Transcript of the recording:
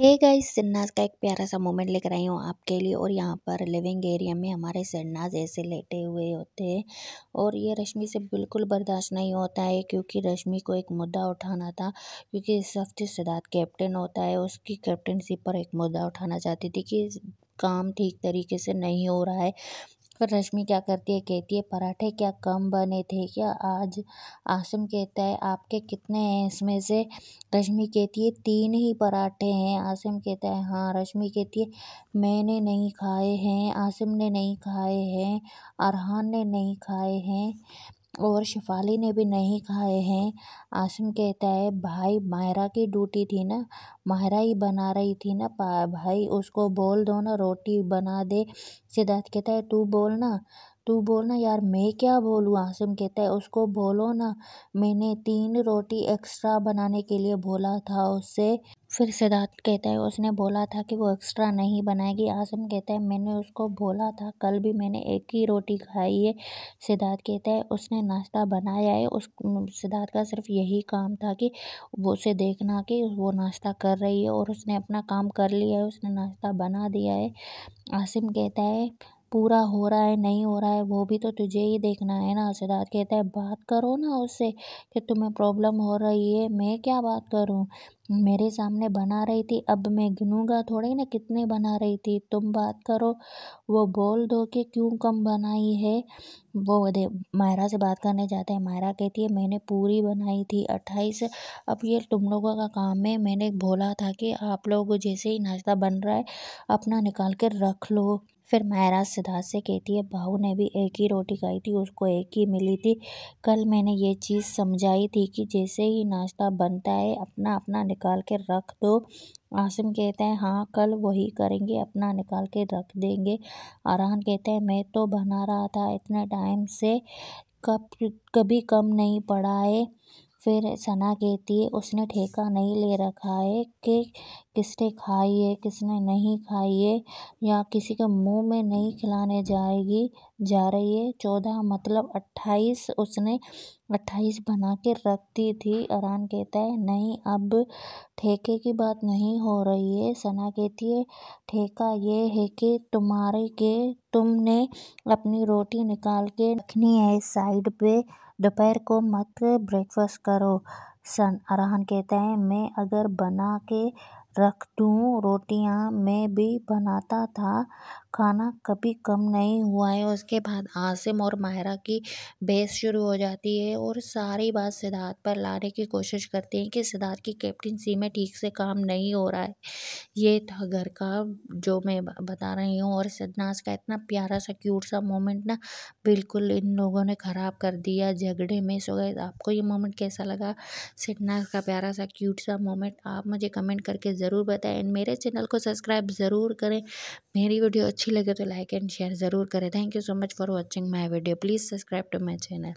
hey guys सिन्नाज का एक प्यारा सा मोमेंट लेकर आई हूँ आपके लिए और यहाँ पर लिविंग एरिया में हमारे सिन्नाज ऐसे लेटे हुए होते हैं और ये रश्मि से बिल्कुल बर्दाश्त नहीं होता है क्योंकि रश्मि को एक मुद्दा उठाना था क्योंकि इस हफ्ते सिद्धार्थ कैप्टन होता है उसकी कैप्टनशिप पर एक मुद्दा उठाना चाहती थी कि काम ठीक तरीके से नहीं हो रहा है फिर रश्मि क्या करती है कहती है पराठे क्या कम बने थे क्या आज आसिम कहता है आपके कितने हैं इसमें से रश्मि कहती है तीन ही पराठे हैं आसिम कहता है हाँ रश्मि कहती है मैंने नहीं खाए हैं आसिम ने नहीं खाए हैं अरहान ने नहीं खाए हैं और शिफाली ने भी नहीं खाए हैं आसिम कहता है भाई मायरा की ड्यूटी थी ना मायरा ही बना रही थी ना भाई उसको बोल दो ना रोटी बना दे सिद्धार्थ कहता है तू बोल ना तू बोलना यार मैं क्या बोलूँ आसिम कहता है उसको बोलो ना मैंने तीन रोटी एक्स्ट्रा बनाने के लिए बोला था उससे फिर सिद्धार्थ कहता है उसने बोला था कि वो एक्स्ट्रा नहीं बनाएगी आसम कहता है मैंने उसको बोला था कल भी मैंने एक ही रोटी खाई है सिद्धार्थ कहता है उसने नाश्ता बनाया है उस सिद्धार्थ का सिर्फ यही काम था कि वो उसे देखना कि वो नाश्ता कर रही है और उसने अपना काम कर लिया है उसने नाश्ता बना दिया है आसिम कहता है पूरा हो रहा है नहीं हो रहा है वो भी तो तुझे ही देखना है ना सिद्धार्थ कहता है बात करो ना उससे कि तुम्हें प्रॉब्लम हो रही है मैं क्या बात करूँ मेरे सामने बना रही थी अब मैं गिनूँगा थोड़ी ना कितने बना रही थी तुम बात करो वो बोल दो कि क्यों कम बनाई है वो दे मायरा से बात करने जाते हैं मायरा कहती है मैंने पूरी बनाई थी अट्ठाईस अब ये तुम लोगों का काम है मैंने बोला था कि आप लोग जैसे ही नाश्ता बन रहा है अपना निकाल कर रख लो फिर महाराज सिद्धार्थ से कहती है बहू ने भी एक ही रोटी खाई थी उसको एक ही मिली थी कल मैंने ये चीज़ समझाई थी कि जैसे ही नाश्ता बनता है अपना अपना निकाल के रख दो आसिम कहते हैं हाँ कल वही करेंगे अपना निकाल के रख देंगे आरहान कहते हैं मैं तो बना रहा था इतने टाइम से कब कभी कम नहीं पड़ा है फिर सना कहती है उसने ठेका नहीं ले रखा है कि किसने खाई है किसने नहीं खाई है या किसी के मुंह में नहीं खिलाने जाएगी जा रही है चौदह मतलब अट्ठाईस उसने अट्ठाईस बना के रख दी थी अरान कहता है नहीं अब ठेके की बात नहीं हो रही है सना कहती है ठेका ये है कि तुम्हारे के तुमने अपनी रोटी निकाल के रखनी है साइड पे दोपहर को मत ब्रेकफास्ट करो सन अरहान कहता है मैं अगर बना के रख दूँ रोटियाँ मैं भी बनाता था खाना कभी कम नहीं हुआ है उसके बाद आसिम और माहरा की बहस शुरू हो जाती है और सारी बात सिद्धार्थ पर लाने की कोशिश करते हैं कि सिद्धार्थ की कैप्टनसी में ठीक से काम नहीं हो रहा है ये था घर का जो मैं बता रही हूँ और सिद्धनाज का इतना प्यारा सा क्यूट सा मोमेंट ना बिल्कुल इन लोगों ने ख़राब कर दिया झगड़े में सो गए आपको ये मोमेंट कैसा लगा सिद्धनाज का प्यारा सा क्यूट सा मोमेंट आप मुझे कमेंट करके ज़रूर बताएं एंड मेरे चैनल को सब्सक्राइब ज़रूर करें मेरी वीडियो अच्छी लगे तो लाइक एंड शेयर ज़रूर करें thank you so much for watching my video please subscribe to my channel